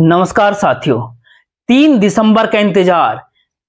नमस्कार साथियों तीन दिसंबर का इंतजार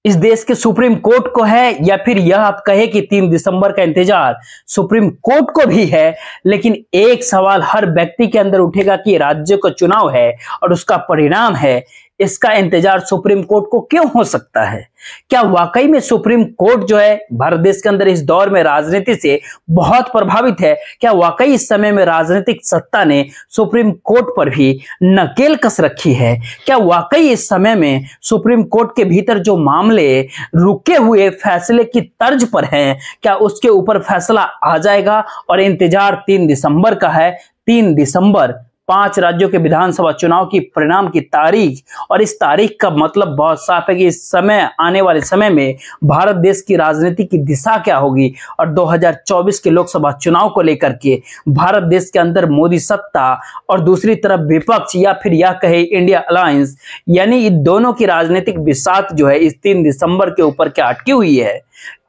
इस देश के सुप्रीम कोर्ट को है या फिर यह आप कहे कि तीन दिसंबर का इंतजार सुप्रीम कोर्ट को भी है लेकिन एक सवाल हर व्यक्ति के अंदर उठेगा कि राज्य का चुनाव है और उसका परिणाम है इसका इंतजार सुप्रीम कोर्ट को क्यों हो सकता है क्या वाकई में सुप्रीम कोर्ट जो है भारत देश के अंदर इस दौर में राजनीति से बहुत प्रभावित है क्या वाकई इस समय में राजनीतिक सत्ता ने सुप्रीम कोर्ट पर भी नकेल कस रखी है क्या वाकई इस समय में सुप्रीम कोर्ट के भीतर जो मामले रुके हुए फैसले की तर्ज पर हैं क्या उसके ऊपर फैसला आ जाएगा और इंतजार तीन दिसंबर का है तीन दिसंबर पांच राज्यों के विधानसभा चुनाव की परिणाम की तारीख और इस तारीख का मतलब बहुत साफ है कि इस समय आने वाले समय में भारत देश की राजनीति की दिशा क्या होगी और 2024 के लोकसभा चुनाव को लेकर के भारत देश के अंदर मोदी सत्ता और दूसरी तरफ विपक्ष या फिर यह कहे इंडिया अलायंस यानी दोनों की राजनीतिक विसात जो है इस तीन दिसंबर के ऊपर क्या अटकी हुई है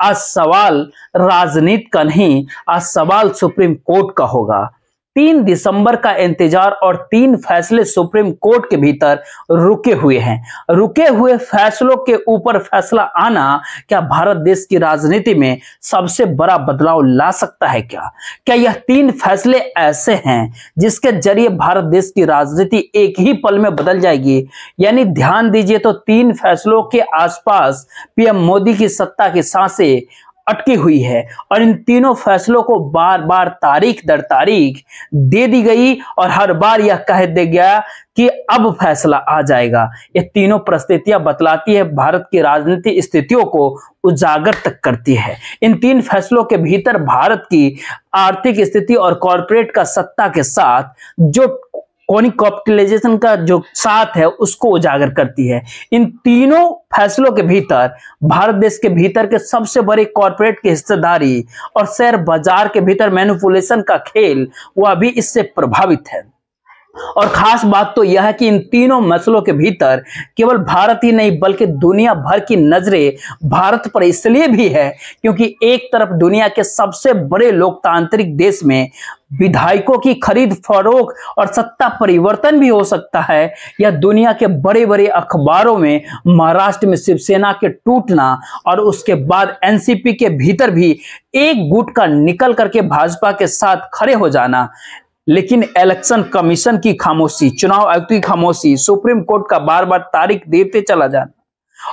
आज सवाल राजनीति का नहीं आज सवाल सुप्रीम कोर्ट का होगा तीन दिसंबर का इंतजार और तीन फैसले सुप्रीम कोर्ट के भीतर रुके हुए हैं रुके हुए फैसलों के ऊपर फैसला आना क्या भारत देश की राजनीति में सबसे बड़ा बदलाव ला सकता है क्या क्या यह तीन फैसले ऐसे हैं जिसके जरिए भारत देश की राजनीति एक ही पल में बदल जाएगी यानी ध्यान दीजिए तो तीन फैसलों के आसपास पीएम मोदी की सत्ता की सांसें अटकी हुई है और इन तीनों फैसलों को बार बार तारीख दर तारीख दे दी गई और हर बार यह कह दिया गया कि अब फैसला आ जाएगा ये तीनों परिस्थितियां बतलाती है भारत की राजनीतिक स्थितियों को उजागर तक करती है इन तीन फैसलों के भीतर भारत की आर्थिक स्थिति और कॉरपोरेट का सत्ता के साथ जो कॉनिक कॉप्टिलाइजेशन का जो साथ है उसको उजागर करती है इन तीनों फैसलों के भीतर भारत देश के भीतर के सबसे बड़े कॉरपोरेट की हिस्सेदारी और शेयर बाजार के भीतर मैनुपुलेशन का खेल वह भी इससे प्रभावित है और खास बात तो यह है कि इन तीनों मसलों के भीतर केवल भारत ही नहीं बल्कि दुनिया भर की नजरें भारत पर इसलिए भी है क्योंकि एक तरफ दुनिया के सबसे बड़े लोकतांत्रिक देश में विधायकों की खरीद फरोख और सत्ता परिवर्तन भी हो सकता है या दुनिया के बड़े बड़े अखबारों में महाराष्ट्र में शिवसेना के टूटना और उसके बाद एनसीपी के भीतर भी एक गुट का निकल करके भाजपा के साथ खड़े हो जाना लेकिन इलेक्शन कमीशन की खामोशी चुनाव आयुक्त की खामोशी सुप्रीम कोर्ट का बार बार तारीख देते चला जाना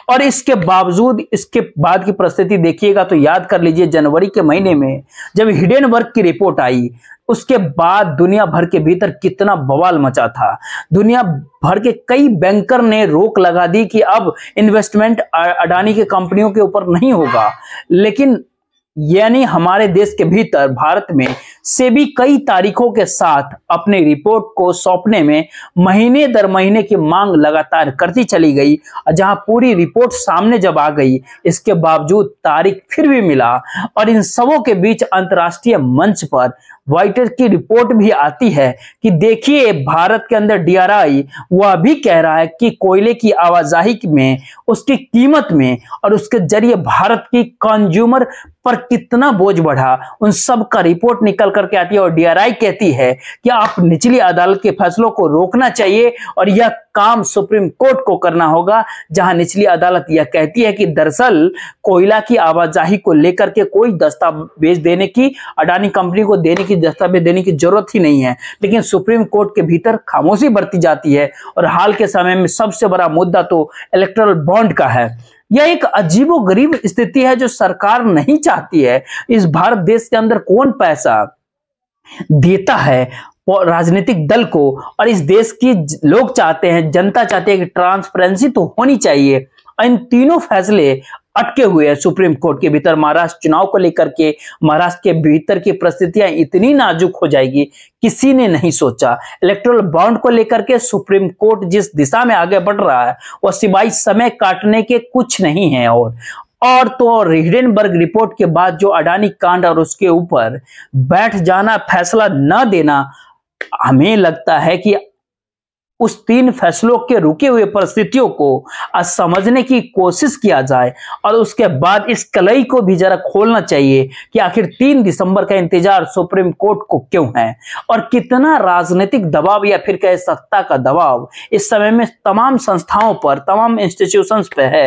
और इसके बावजूद इसके बाद की परिस्थिति देखिएगा तो याद कर लीजिए जनवरी के महीने में जब हिडन वर्क की रिपोर्ट आई उसके बाद दुनिया भर के भीतर कितना बवाल मचा था दुनिया भर के कई बैंकर ने रोक लगा दी कि अब इन्वेस्टमेंट अडानी के कंपनियों के ऊपर नहीं होगा लेकिन यानी हमारे देश के भीतर भारत में से भी कई तारीखों के साथ अपनी रिपोर्ट को सौंपने में महीने दर महीने की मांग लगातार करती चली गई जहां पूरी रिपोर्ट सामने जब आ गई इसके बावजूद तारीख फिर भी मिला और इन सबों के बीच अंतर्राष्ट्रीय मंच पर वाइटर की रिपोर्ट भी आती है कि देखिए भारत के अंदर डीआरआई वह भी कह रहा है कि कोयले की आवाजाही में उसकी कीमत में और उसके जरिए भारत की कंज्यूमर पर कितना बोझ बढ़ा उन सब का रिपोर्ट निकल करके आती है और डीआरआई कहती है कि आप निचली अदालत के फैसलों को रोकना चाहिए और यह काम सुप्रीम कोर्ट को करना होगा जहां निचली अदालत यह कहती है कि दरअसल कोयला की आवाजाही को लेकर के कोई दस्तावेज देने की अडानी कंपनी को देने की दस्तावेज देने की जरूरत ही नहीं है लेकिन सुप्रीम कोर्ट के भीतर खामोशी बरती जाती है और हाल के समय में सबसे बड़ा मुद्दा तो इलेक्ट्रल बॉन्ड का है यह एक अजीबो गरीब स्थिति है जो सरकार नहीं चाहती है इस भारत देश के अंदर कौन पैसा देता है राजनीतिक दल को और इस देश की लोग चाहते हैं जनता चाहती है कि ट्रांसपेरेंसी तो होनी चाहिए इन तीनों फैसले अटके हुए हैं सुप्रीम कोर्ट के भीतर महाराष्ट्र चुनाव को लेकर के महाराष्ट्र के भीतर की परिस्थितियां इतनी नाजुक हो जाएगी किसी ने नहीं सोचा इलेक्ट्रल बॉन्ड को लेकर के सुप्रीम कोर्ट जिस दिशा में आगे बढ़ रहा है वह सिवाय समय काटने के कुछ नहीं है और और तो रिहडेनबर्ग रिपोर्ट के बाद जो अडानी कांड और उसके ऊपर बैठ जाना फैसला न देना हमें लगता है कि उस तीन फैसलों के रुके हुए परिस्थितियों को समझने की कोशिश किया जाए और उसके बाद इस कलई को भी जरा खोलना चाहिए कि आखिर तीन दिसंबर का इंतजार सुप्रीम कोर्ट को क्यों है और कितना राजनीतिक दबाव या फिर कहे सत्ता का दबाव इस समय में तमाम संस्थाओं पर तमाम इंस्टीट्यूशंस पे है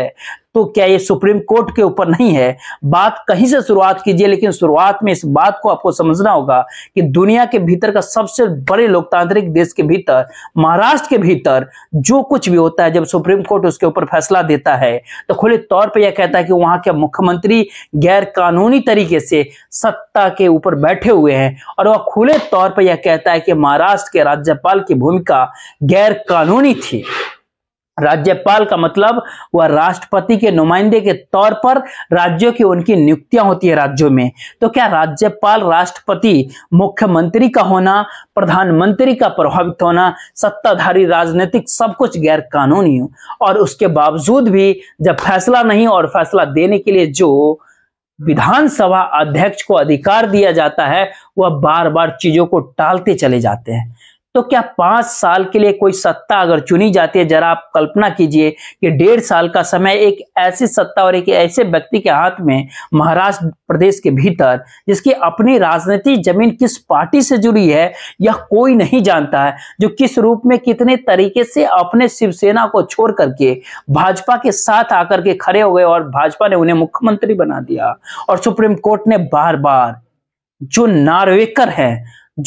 तो क्या ये सुप्रीम कोर्ट के ऊपर नहीं है बात कहीं से शुरुआत कीजिए लेकिन शुरुआत में इस बात को आपको समझना होगा कि दुनिया के भीतर का सबसे बड़े लोकतांत्रिक देश के भीतर महाराष्ट्र के भीतर जो कुछ भी होता है जब सुप्रीम कोर्ट उसके ऊपर फैसला देता है तो खुले तौर पर यह कहता है कि वहां के मुख्यमंत्री गैर कानूनी तरीके से सत्ता के ऊपर बैठे हुए हैं और वह खुले तौर पर यह कहता है कि महाराष्ट्र के राज्यपाल की भूमिका गैर कानूनी थी राज्यपाल का मतलब वह राष्ट्रपति के नुमाइंदे के तौर पर राज्यों की उनकी नियुक्तियां होती है राज्यों में तो क्या राज्यपाल राष्ट्रपति मुख्यमंत्री का होना प्रधानमंत्री का प्रभावित होना सत्ताधारी राजनीतिक सब कुछ गैर कानूनी हो और उसके बावजूद भी जब फैसला नहीं और फैसला देने के लिए जो विधानसभा अध्यक्ष को अधिकार दिया जाता है वह बार बार चीजों को टालते चले जाते हैं तो क्या पांच साल के लिए कोई सत्ता अगर चुनी जाती है जरा आप कल्पना कीजिए कि डेढ़ साल का समय एक ऐसी सत्ता और एक ऐसे व्यक्ति के हाथ में महाराष्ट्र प्रदेश के भीतर जिसकी अपनी राजनीतिक जमीन किस पार्टी से जुड़ी है यह कोई नहीं जानता है जो किस रूप में कितने तरीके से अपने शिवसेना को छोड़ करके भाजपा के साथ आकर के खड़े हो गए और भाजपा ने उन्हें मुख्यमंत्री बना दिया और सुप्रीम कोर्ट ने बार बार जो नार्वेकर है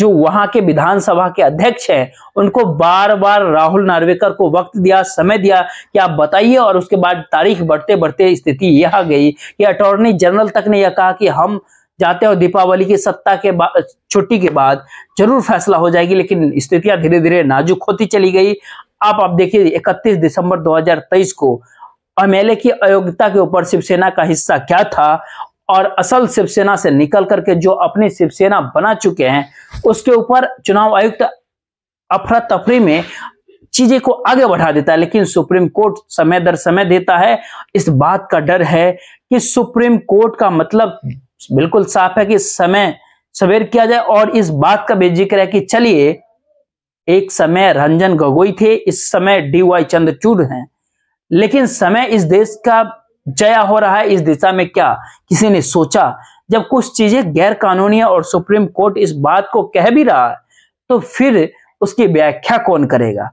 जो वहां के विधानसभा के अध्यक्ष हैं उनको बार बार राहुल नार्वेकर को वक्त दिया समय दिया कि आप बताइए और उसके बाद तारीख बढ़ते बढ़ते स्थिति यह गई कि अटॉर्नी जनरल तक ने यह कहा कि हम जाते हो दीपावली की सत्ता के बाद छुट्टी के बाद जरूर फैसला हो जाएगी लेकिन स्थितियां धीरे धीरे नाजुक होती चली गई आप आप देखिए 31 दिसंबर 2023 को एमएलए की अयोग्यता के ऊपर शिवसेना का हिस्सा क्या था और असल शिवसेना से निकल करके जो अपनी शिवसेना बना चुके हैं उसके ऊपर चुनाव आयुक्त अफरा तफरी में चीजें को आगे बढ़ा देता है लेकिन सुप्रीम कोर्ट समय दर समय देता है इस बात का डर है कि सुप्रीम कोर्ट का मतलब बिल्कुल साफ है कि समय सवेर किया जाए और इस बात का भी जिक्र है कि चलिए एक समय रंजन गोगोई थे इस समय डी वाई चंद्रचूड हैं लेकिन समय इस देश का जया हो रहा है इस दिशा में क्या किसी ने सोचा जब कुछ चीजें गैर कानूनी है और सुप्रीम कोर्ट इस बात को कह भी रहा है तो फिर उसकी व्याख्या कौन करेगा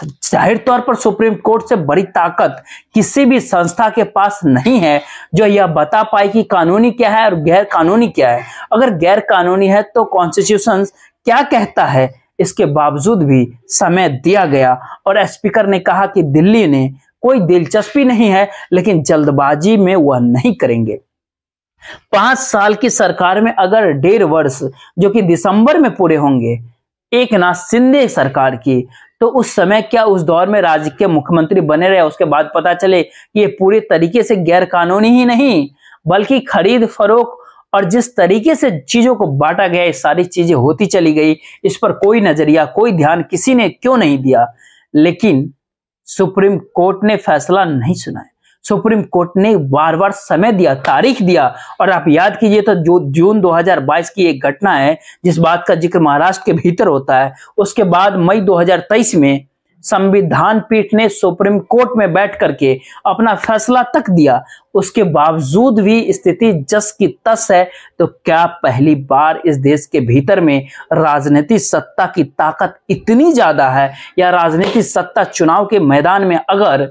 जाहिर तौर पर सुप्रीम कोर्ट से बड़ी ताकत किसी भी संस्था के पास नहीं है जो यह बता पाए कि कानूनी क्या है और गैर कानूनी क्या है अगर गैर कानूनी है तो कॉन्स्टिट्यूशन क्या कहता है इसके बावजूद भी समय दिया गया और स्पीकर ने कहा कि दिल्ली ने कोई दिलचस्पी नहीं है लेकिन जल्दबाजी में वह नहीं करेंगे पांच साल की सरकार में अगर डेढ़ वर्ष जो कि दिसंबर में पूरे होंगे एक नाथ सिंधे सरकार की तो उस समय क्या उस दौर में राज्य के मुख्यमंत्री बने रहे उसके बाद पता चले कि ये पूरे तरीके से गैर कानूनी ही नहीं बल्कि खरीद फरोख और जिस तरीके से चीजों को बांटा गया ये सारी चीजें होती चली गई इस पर कोई नजरिया कोई ध्यान किसी ने क्यों नहीं दिया लेकिन सुप्रीम कोर्ट ने फैसला नहीं सुनाया सुप्रीम कोर्ट ने बार बार समय दिया तारीख दिया और आप याद कीजिए तो जो जून 2022 की एक घटना है जिस बात का जिक्र महाराष्ट्र के भीतर होता है उसके बाद मई 2023 में संविधान पीठ ने सुप्रीम कोर्ट में बैठ करके अपना फैसला तक दिया उसके बावजूद भी स्थिति जस की तस है तो क्या पहली बार इस देश के भीतर में राजनीतिक सत्ता की ताकत इतनी ज्यादा है या राजनीतिक सत्ता चुनाव के मैदान में अगर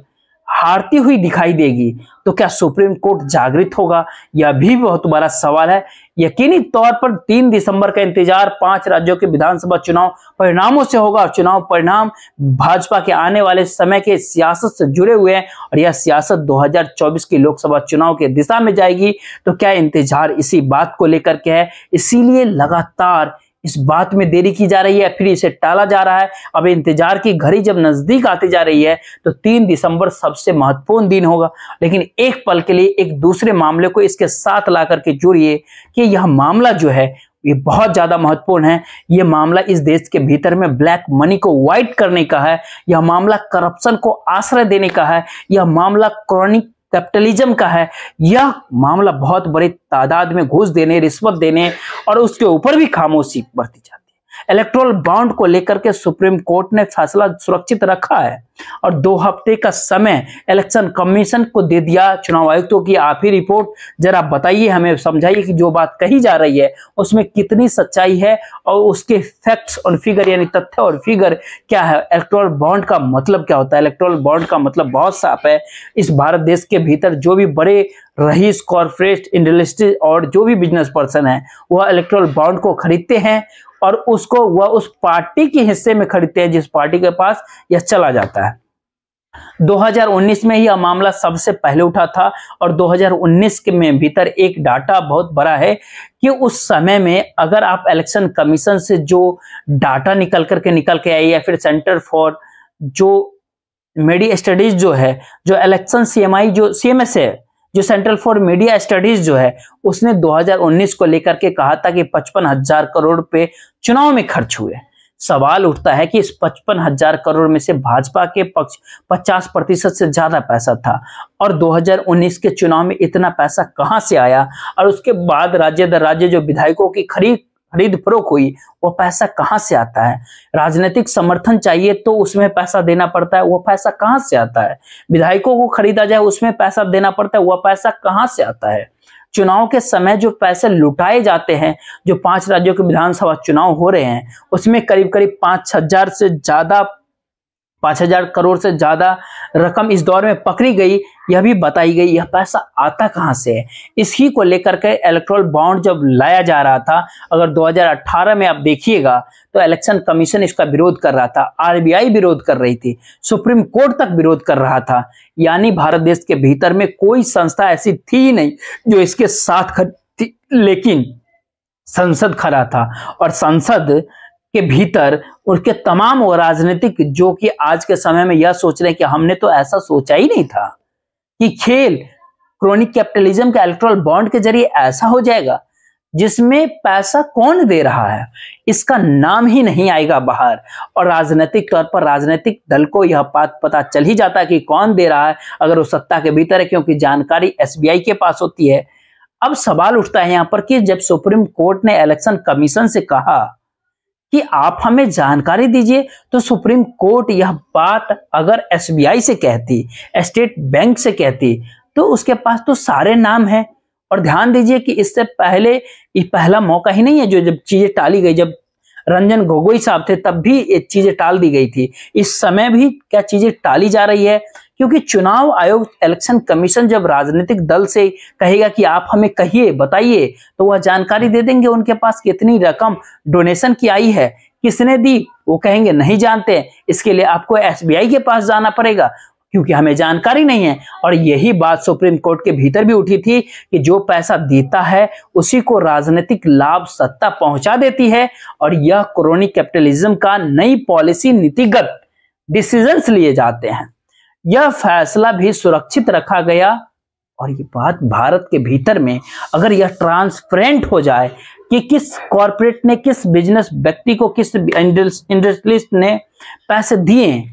हारती हुई दिखाई देगी तो क्या सुप्रीम कोर्ट जागृत होगा यह भी बहुत बड़ा सवाल है यकीनी तौर पर तीन दिसंबर का इंतजार पांच राज्यों के विधानसभा चुनाव परिणामों से होगा और चुनाव परिणाम भाजपा के आने वाले समय के सियासत से जुड़े हुए हैं और यह सियासत 2024 के लोकसभा चुनाव के दिशा में जाएगी तो क्या इंतजार इसी बात को लेकर के है इसीलिए लगातार इस बात में देरी की जा रही है फिर इसे टाला जा रहा है अब इंतजार की घड़ी जब नजदीक आती जा रही है तो तीन दिसंबर सबसे महत्वपूर्ण दिन होगा लेकिन एक पल के लिए एक दूसरे मामले को इसके साथ ला करके जोड़िए कि यह मामला जो है ये बहुत ज्यादा महत्वपूर्ण है यह मामला इस देश के भीतर में ब्लैक मनी को व्हाइट करने का है यह मामला करप्शन को आश्रय देने का है यह मामला क्रॉनिक कैपिटलिज्म का है यह मामला बहुत बड़े तादाद में घूस देने रिश्वत देने और उसके ऊपर भी खामोशी बढ़ती जाती इलेक्ट्रोल बाउंड को लेकर के सुप्रीम कोर्ट ने फैसला सुरक्षित रखा है और दो हफ्ते का समय इलेक्शन कमीशन को दे दिया चुनाव आयुक्तों की आप ही रिपोर्ट जरा बताइए हमें समझाइए कि जो बात कही जा रही है उसमें कितनी सच्चाई है और उसके फैक्ट्स और फिगर यानी तथ्य और फिगर क्या है इलेक्ट्रोल बॉन्ड का मतलब क्या होता है इलेक्ट्रोल बॉन्ड का मतलब बहुत साफ है इस भारत देश के भीतर जो भी बड़े रईस कॉरपोरेट इंडस्ट्री और जो भी बिजनेस पर्सन है वह इलेक्ट्रोल बॉन्ड को खरीदते हैं और उसको वह उस पार्टी के हिस्से में खरीदते हैं जिस पार्टी के पास यह चला जाता है 2019 में यह मामला सबसे पहले उठा था और 2019 के में भीतर एक डाटा बहुत बड़ा है कि उस समय में अगर आप इलेक्शन कमीशन से जो डाटा निकल करके निकल के आई या फिर सेंटर फॉर जो मेडी स्टडीज जो है जो इलेक्शन सीएमआई जो सीएमएस है जो सेंट्रल फॉर मीडिया स्टडीज जो है उसने 2019 को लेकर के कहा था कि पचपन हजार करोड़ रुपए चुनाव में खर्च हुए सवाल उठता है कि इस पचपन हजार करोड़ में से भाजपा के पक्ष 50 प्रतिशत से ज्यादा पैसा था और 2019 के चुनाव में इतना पैसा कहां से आया और उसके बाद राज्य दर राज्य जो विधायकों की खरीद खरीद फरोख हुई वो पैसा कहाँ से आता है राजनीतिक समर्थन चाहिए तो उसमें पैसा देना पड़ता है वो पैसा कहाँ से आता है विधायकों को खरीदा जाए उसमें पैसा देना पड़ता है वह पैसा कहाँ से आता है चुनाव के समय जो पैसे लुटाए जाते हैं जो पांच राज्यों के विधानसभा चुनाव हो रहे हैं उसमें करीब करीब पांच हजार से ज्यादा पाँच हजार करोड़ से ज्यादा रकम इस दौर में पकड़ी गई यह भी बताई गई यह पैसा आता कहाँ से है इसी को लेकर के इलेक्ट्रोल बॉन्ड जब लाया जा रहा था अगर 2018 में आप देखिएगा तो इलेक्शन कमीशन इसका विरोध कर रहा था आरबीआई विरोध कर रही थी सुप्रीम कोर्ट तक विरोध कर रहा था यानी भारत देश के भीतर में कोई संस्था ऐसी थी ही नहीं जो इसके साथ खड़ी लेकिन संसद खड़ा था और संसद के भीतर उसके तमाम वो राजनीतिक जो कि आज के समय में यह सोच रहे हैं कि हमने तो ऐसा सोचा ही नहीं था कि खेल क्रोनिक कैपिटलिज्म के इलेक्ट्रल बॉन्ड के जरिए ऐसा हो जाएगा जिसमें पैसा कौन दे रहा है इसका नाम ही नहीं आएगा बाहर और राजनीतिक तौर पर राजनीतिक दल को यह बात पता चल ही जाता है कि कौन दे रहा है अगर वो सत्ता के भीतर है क्योंकि जानकारी एसबीआई के पास होती है अब सवाल उठता है यहाँ पर कि जब सुप्रीम कोर्ट ने इलेक्शन कमीशन से कहा कि आप हमें जानकारी दीजिए तो सुप्रीम कोर्ट यह बात अगर एसबीआई से कहती स्टेट बैंक से कहती तो उसके पास तो सारे नाम है और ध्यान दीजिए कि इससे पहले ये पहला मौका ही नहीं है जो जब चीजें टाली गई जब रंजन गोगोई साहब थे तब भी ये चीजें टाल दी गई थी इस समय भी क्या चीजें टाली जा रही है क्योंकि चुनाव आयोग इलेक्शन कमीशन जब राजनीतिक दल से कहेगा कि आप हमें कहिए बताइए तो वह जानकारी दे देंगे उनके पास कितनी रकम डोनेशन की आई है किसने दी वो कहेंगे नहीं जानते इसके लिए आपको एसबीआई के पास जाना पड़ेगा क्योंकि हमें जानकारी नहीं है और यही बात सुप्रीम कोर्ट के भीतर भी उठी थी कि जो पैसा देता है उसी को राजनीतिक लाभ सत्ता पहुंचा देती है और यह क्रोनी कैपिटलिज्म का नई पॉलिसी नीतिगत डिसीजंस लिए जाते हैं यह फैसला भी सुरक्षित रखा गया और ये बात भारत के भीतर में अगर यह ट्रांसपेरेंट हो जाए कि किस कॉरपोरेट ने किस बिजनेस व्यक्ति को किस इंडस्ट्रिस्ट ने पैसे दिए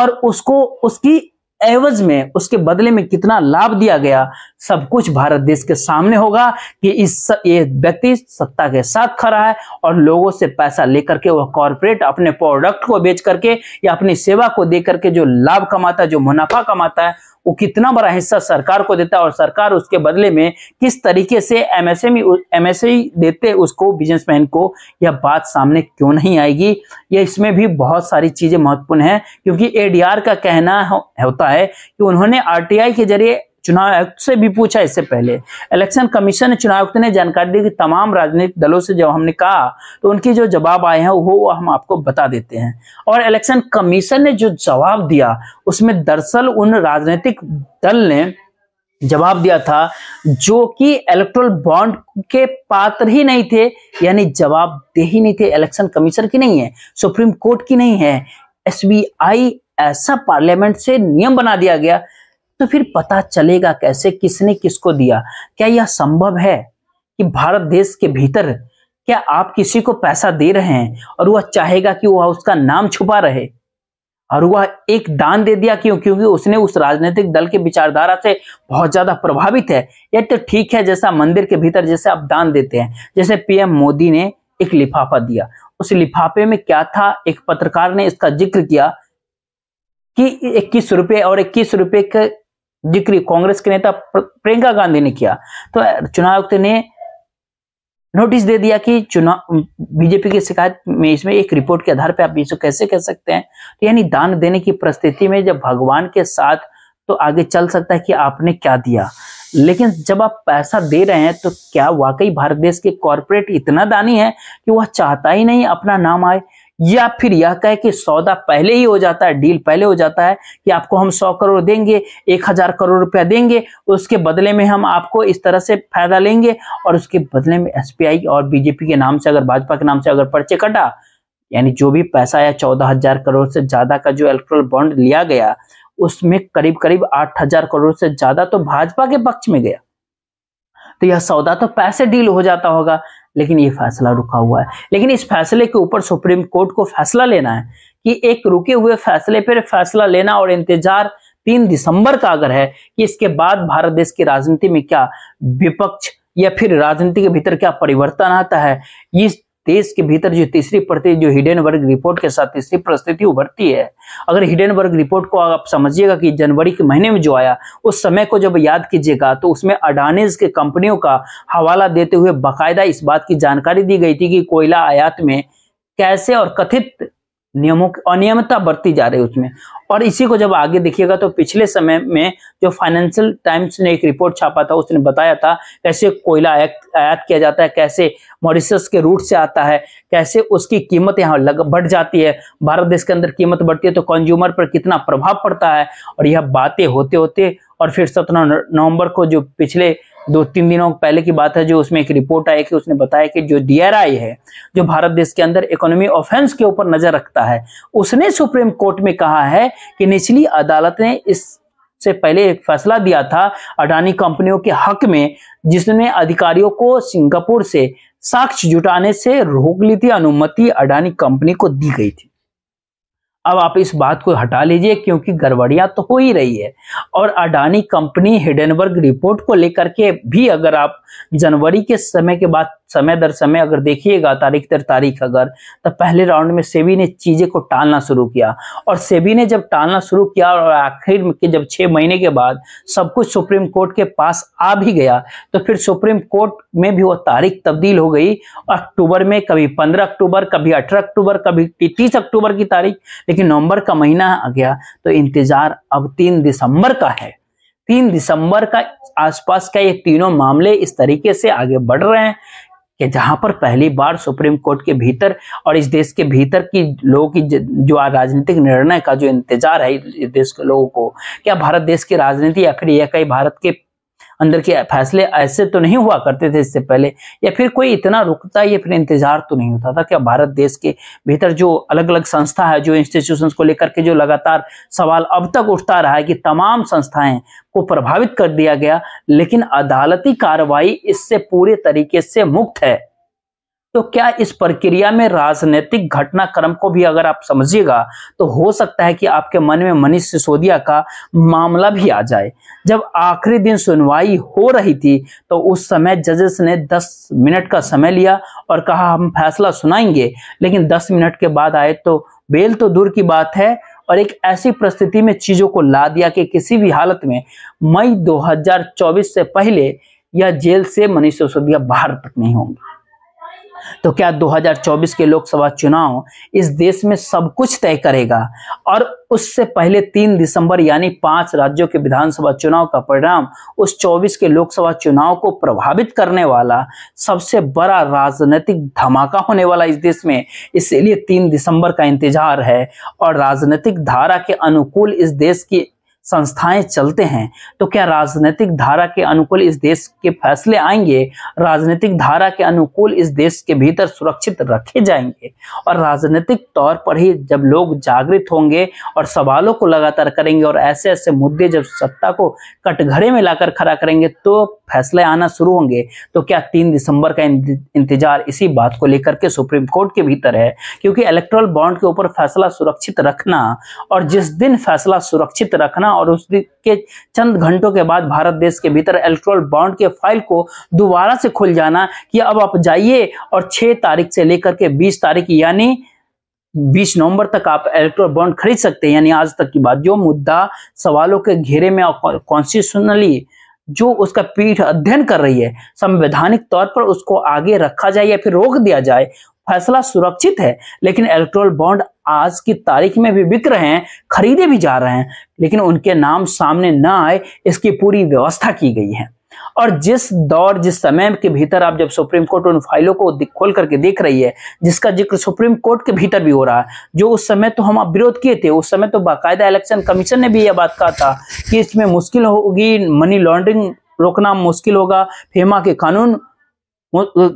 और उसको उसकी एवज में उसके बदले में कितना लाभ दिया गया सब कुछ भारत देश के सामने होगा कि इस ये व्यक्ति सत्ता के साथ खड़ा है और लोगों से पैसा लेकर के वह कॉरपोरेट अपने प्रोडक्ट को बेच करके या अपनी सेवा को दे करके जो लाभ कमाता है जो मुनाफा कमाता है वो कितना बड़ा हिस्सा सरकार को देता है और सरकार उसके बदले में किस तरीके से एमएसएमई एमएसएमई e e देते उसको बिजनेसमैन को यह बात सामने क्यों नहीं आएगी यह इसमें भी बहुत सारी चीजें महत्वपूर्ण है क्योंकि एडीआर का कहना हो, होता है कि उन्होंने आरटीआई के जरिए चुनाव आयुक्त से भी पूछा इससे पहले इलेक्शन कमीशन ने चुनाव आयुक्त ने जानकारी दी कि तमाम राजनीतिक दलों से जब हमने कहा तो उनके जो जवाब आए हैं वो हम आपको बता देते हैं और इलेक्शन कमीशन ने जो जवाब दिया उसमें दरअसल उन राजनीतिक दल ने जवाब दिया था जो कि इलेक्ट्रोल बॉन्ड के पात्र ही नहीं थे यानी जवाब दे ही नहीं थे इलेक्शन कमीशन की नहीं है सुप्रीम कोर्ट की नहीं है एसबीआई ऐसा पार्लियामेंट से नियम बना दिया गया तो फिर पता चलेगा कैसे किसने किसको दिया क्या यह संभव है कि भारत देश के भीतर क्या आप किसी को पैसा दे रहे हैं और वह चाहेगा कि वह उसका नाम छुपा रहे और वह एक दान दे दिया क्यों क्योंकि उसने उस राजनीतिक दल के विचारधारा से बहुत ज्यादा प्रभावित है यह तो ठीक है जैसा मंदिर के भीतर जैसे आप दान देते हैं जैसे पीएम मोदी ने एक लिफाफा दिया उस लिफाफे में क्या था एक पत्रकार ने इसका जिक्र किया कि इक्कीस रुपये और इक्कीस रुपये के जिक्र कांग्रेस के नेता प्रियंका गांधी ने किया तो चुनाव आयुक्त ने नोटिस दे दिया कि चुनाव बीजेपी की शिकायत में इसमें एक रिपोर्ट के आधार पर आप इसको कैसे कह सकते हैं तो यानी दान देने की परिस्थिति में जब भगवान के साथ तो आगे चल सकता है कि आपने क्या दिया लेकिन जब आप पैसा दे रहे हैं तो क्या वाकई भारत देश के कॉरपोरेट इतना दानी है कि वह चाहता ही नहीं अपना नाम आए या फिर यह कहे कि सौदा पहले ही हो जाता है डील पहले हो जाता है कि आपको हम सौ करोड़ देंगे एक हजार करोड़ रुपया देंगे उसके बदले में हम आपको इस तरह से फायदा लेंगे और उसके बदले में एसबीआई और बीजेपी के नाम से अगर भाजपा के नाम से अगर पर्चे कटा यानी जो भी पैसा या चौदह हजार करोड़ से ज्यादा का जो इलेक्ट्रोल बॉन्ड लिया गया उसमें करीब करीब आठ हजार करोड़ से ज्यादा तो भाजपा के पक्ष में गया तो यह सौदा तो पैसे डील हो जाता होगा लेकिन ये फैसला रुका हुआ है लेकिन इस फैसले के ऊपर सुप्रीम कोर्ट को फैसला लेना है कि एक रुके हुए फैसले पर फैसला लेना और इंतजार तीन दिसंबर का अगर है कि इसके बाद भारत देश की राजनीति में क्या विपक्ष या फिर राजनीति के भीतर क्या परिवर्तन आता है इस देश के भीतर जो तीसरी प्रति जो वर्ग रिपोर्ट के साथ तीसरी परिस्थिति उभरती है अगर वर्ग रिपोर्ट को आप समझिएगा कि जनवरी के महीने में जो आया उस समय को जब याद कीजिएगा तो उसमें अडानीज के कंपनियों का हवाला देते हुए बाकायदा इस बात की जानकारी दी गई थी कि कोयला आयात में कैसे और कथित नियमों की अनियमितता बढ़ती जा रही है उसमें और इसी को जब आगे देखिएगा तो पिछले समय में जो फाइनेंशियल टाइम्स ने एक रिपोर्ट छापा था उसने बताया था कैसे कोयला आयात किया जाता है कैसे मॉरिशस के रूट से आता है कैसे उसकी कीमत यहाँ लग बढ़ जाती है भारत देश के अंदर कीमत बढ़ती है तो कंज्यूमर पर कितना प्रभाव पड़ता है और यह बातें होते होते और फिर सत्रह नवंबर को जो पिछले दो तीन दिनों पहले की बात है जो उसमें एक रिपोर्ट आई कि उसने बताया कि जो डीआरआई है जो भारत देश के अंदर इकोनॉमी ऑफेंस के ऊपर नजर रखता है उसने सुप्रीम कोर्ट में कहा है कि निचली अदालत ने इस से पहले एक फैसला दिया था अडानी कंपनियों के हक में जिसने अधिकारियों को सिंगापुर से साक्ष्य जुटाने से रोक ली थी अनुमति अडानी कंपनी को दी गई थी अब आप इस बात को हटा लीजिए क्योंकि गड़बड़ियां तो हो ही रही है और अडानी कंपनी हिडनबर्ग रिपोर्ट को लेकर के भी अगर आप जनवरी के समय के बाद समय दर समय अगर देखिएगा तारीख दर तारीख अगर तो पहले राउंड में सेबी ने चीज़ें को टालना शुरू किया और सेबी ने जब टालना शुरू किया और आखिर के जब छह महीने के बाद सब कुछ सुप्रीम कोर्ट के पास आ भी गया तो फिर सुप्रीम कोर्ट में भी वो तारीख तब्दील हो गई अक्टूबर में कभी पंद्रह अक्टूबर कभी अठारह अक्टूबर कभी तीस अक्टूबर की तारीख लेकिन नवंबर का महीना आ गया तो इंतजार अब तीन दिसंबर का है तीन दिसंबर का आसपास का ये तीनों मामले इस तरीके से आगे बढ़ रहे हैं कि जहां पर पहली बार सुप्रीम कोर्ट के भीतर और इस देश के भीतर की लोगों की जो राजनीतिक निर्णय का जो इंतजार है इस देश के लोगों को क्या भारत देश की राजनीति या फिर यह कई भारत के अंदर के फैसले ऐसे तो नहीं हुआ करते थे इससे पहले या फिर कोई इतना रुकता या फिर इंतजार तो नहीं होता था क्या भारत देश के भीतर जो अलग अलग संस्था है जो इंस्टीट्यूशन को लेकर के जो लगातार सवाल अब तक उठता रहा है कि तमाम संस्थाएं को प्रभावित कर दिया गया लेकिन अदालती कार्रवाई इससे पूरे तरीके से मुक्त है तो क्या इस प्रक्रिया में राजनीतिक घटनाक्रम को भी अगर आप समझिएगा तो हो सकता है कि आपके मन में मनीष सिसोदिया का मामला भी आ जाए जब आखिरी दिन सुनवाई हो रही थी तो उस समय जजेस ने 10 मिनट का समय लिया और कहा हम फैसला सुनाएंगे लेकिन 10 मिनट के बाद आए तो बेल तो दूर की बात है और एक ऐसी परिस्थिति में चीजों को ला दिया कि किसी भी हालत में मई दो से पहले यह जेल से मनीष सिसोदिया बाहर तक नहीं होंगे तो क्या 2024 के लोकसभा चुनाव इस देश में सब कुछ तय करेगा और उससे पहले 3 दिसंबर यानी पांच राज्यों के विधानसभा चुनाव का परिणाम उस 24 के लोकसभा चुनाव को प्रभावित करने वाला सबसे बड़ा राजनीतिक धमाका होने वाला इस देश में इसलिए 3 दिसंबर का इंतजार है और राजनीतिक धारा के अनुकूल इस देश की संस्थाएं चलते हैं तो क्या राजनीतिक धारा के अनुकूल इस देश के फैसले आएंगे राजनीतिक धारा के अनुकूल इस देश के भीतर सुरक्षित रखे जाएंगे और राजनीतिक तौर पर ही जब लोग जागृत होंगे और सवालों को लगातार करेंगे और ऐसे ऐसे मुद्दे जब सत्ता को कटघरे में लाकर खड़ा करेंगे तो फैसले आना शुरू होंगे तो क्या तीन दिसंबर का इंतजार इसी बात को लेकर के सुप्रीम कोर्ट के भीतर है क्योंकि इलेक्ट्रल बॉन्ड के ऊपर फैसला सुरक्षित रखना और जिस दिन फैसला सुरक्षित रखना और उस दिन के चंद घंटों के बाद भारत देश के भीतर इलेक्ट्रल बॉन्ड के फाइल को दोबारा से खुल जाना कि अब आप जाइए और छह तारीख से लेकर के बीस तारीख यानी 20 नवंबर तक आप इलेक्ट्रोल बॉन्ड खरीद सकते हैं यानी आज तक की बात जो मुद्दा सवालों के घेरे में कॉन्स्टिट्यूशनली जो उसका पीठ अध्ययन कर रही है संवैधानिक तौर पर उसको आगे रखा जाए या फिर रोक दिया जाए फैसला सुरक्षित है लेकिन इलेक्ट्रोल बॉन्ड आज की तारीख में भी बिक रहे हैं खरीदे भी जा रहे हैं लेकिन उनके नाम सामने ना आए इसकी पूरी व्यवस्था की गई है और जिस दौर जिस समय के भीतर आप जब सुप्रीम कोर्ट उन फाइलों को खोल करके देख रही है जिसका जिक्र सुप्रीम कोर्ट के भीतर भी हो रहा है जो उस समय तो हम विरोध किए थे उस समय तो बाकायदा इलेक्शन कमीशन ने भी यह बात कहा था कि इसमें मुश्किल होगी मनी लॉन्ड्रिंग रोकना मुश्किल होगा फेमा के कानून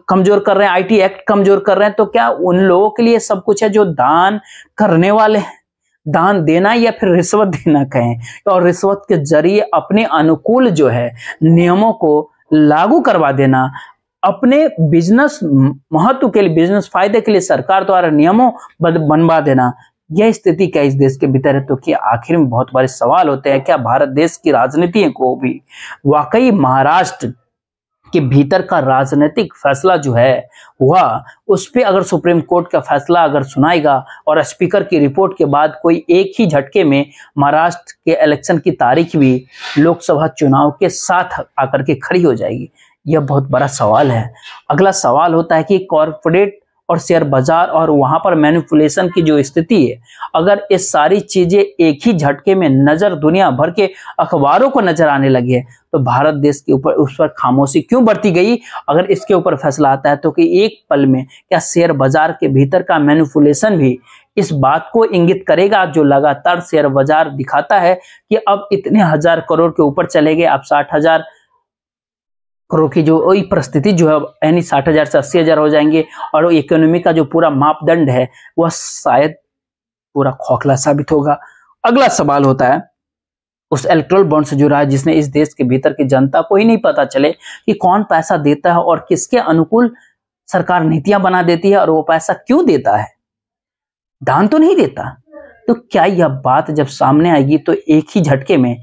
कमजोर कर रहे हैं आईटी एक्ट कमजोर कर रहे हैं तो क्या उन लोगों के लिए सब कुछ है जो दान करने वाले हैं दान देना या फिर रिश्वत देना कहें तो और रिश्वत के जरिए अपने अनुकूल जो है नियमों को लागू करवा देना अपने बिजनेस महत्व के लिए बिजनेस फायदे के लिए सरकार द्वारा नियमों बनवा देना यह स्थिति क्या इस देश के भीतर है तो कि आखिर में बहुत बड़े सवाल होते हैं क्या भारत देश की राजनीति को भी वाकई महाराष्ट्र के भीतर का राजनीतिक फैसला जो है वह उस पर अगर सुप्रीम कोर्ट का फैसला अगर सुनाएगा और स्पीकर की रिपोर्ट के बाद कोई एक ही झटके में महाराष्ट्र के इलेक्शन की तारीख भी लोकसभा चुनाव के साथ आकर के खड़ी हो जाएगी यह बहुत बड़ा सवाल है अगला सवाल होता है कि कॉरपोरेट और शेयर बाजार और वहां पर मैनिपुलेशन की जो स्थिति है अगर ये सारी चीजें एक ही झटके में नजर दुनिया भर के अखबारों को नजर आने लगी है तो भारत देश के ऊपर उस पर खामोशी क्यों बढ़ती गई अगर इसके ऊपर फैसला आता है तो कि एक पल में क्या शेयर बाजार के भीतर का मैनिपुलेशन भी इस बात को इंगित करेगा जो लगातार शेयर बाजार दिखाता है कि अब इतने हजार करोड़ के ऊपर चले गए अब साठ हजार करोड़ की जो वही परिस्थिति जो है यानी साठ हज़ार से अस्सी हज़ार हो जाएंगे और इकोनॉमी का जो पूरा मापदंड है वह शायद पूरा खोखला साबित होगा अगला सवाल होता है उस इलेक्ट्रोल बॉन्ड से जुड़ा है जिसने इस देश के भीतर की जनता को ही नहीं पता चले कि कौन पैसा देता है और किसके अनुकूल सरकार नीतियां बना देती है और वो पैसा क्यों देता है दान तो नहीं देता तो क्या यह बात जब सामने आएगी तो एक ही झटके में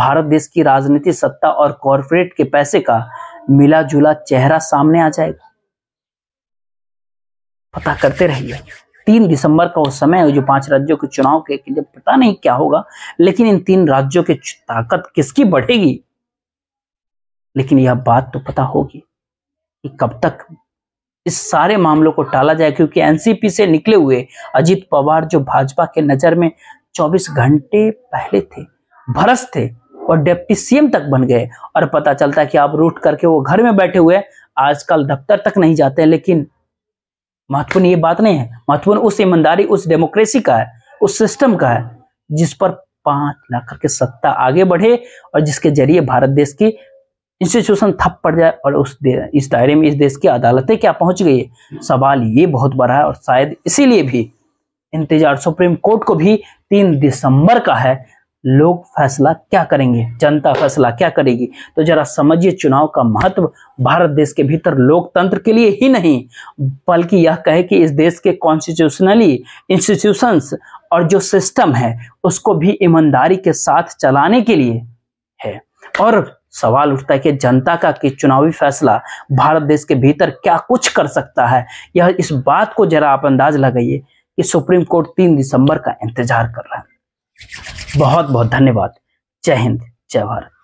भारत देश की राजनीति सत्ता और कॉरपोरेट के पैसे का मिला जुला चेहरा सामने आ जाएगा पता करते रहिए तीन दिसंबर का वो समय है जो पांच राज्यों के चुनाव के लिए पता नहीं क्या होगा लेकिन इन तीन राज्यों की ताकत किसकी बढ़ेगी लेकिन यह बात तो पता होगी कि कब तक इस सारे मामलों को टाला जाए क्योंकि एनसीपी से निकले हुए अजीत पवार जो भाजपा के नजर में 24 घंटे पहले थे भरस थे और डेप्टी सीएम तक बन गए और पता चलता है कि आप रूट करके वो घर में बैठे हुए आजकल दफ्तर तक नहीं जाते हैं लेकिन महत्वपूर्ण ये बात नहीं है महत्वपूर्ण उस ईमानदारी उस डेमोक्रेसी का है उस सिस्टम का है जिस पर पांच लाख करके सत्ता आगे बढ़े और जिसके जरिए भारत देश की इंस्टीट्यूशन थप पड़ जाए और उस इस दायरे में इस देश की अदालतें क्या पहुंच गई सवाल ये बहुत बड़ा है और शायद इसीलिए भी इंतजार सुप्रीम कोर्ट को भी तीन दिसंबर का है लोग फैसला क्या करेंगे जनता फैसला क्या करेगी तो जरा समझिए चुनाव का महत्व भारत देश के भीतर लोकतंत्र के लिए ही नहीं बल्कि यह कहे कि इस देश के कॉन्स्टिट्यूशनली इंस्टीट्यूशंस और जो सिस्टम है उसको भी ईमानदारी के साथ चलाने के लिए है और सवाल उठता है कि जनता का कि चुनावी फैसला भारत देश के भीतर क्या कुछ कर सकता है यह इस बात को जरा आप अंदाज लगाइए कि सुप्रीम कोर्ट तीन दिसंबर का इंतजार कर रहा है बहुत बहुत धन्यवाद जय हिंद जय भारत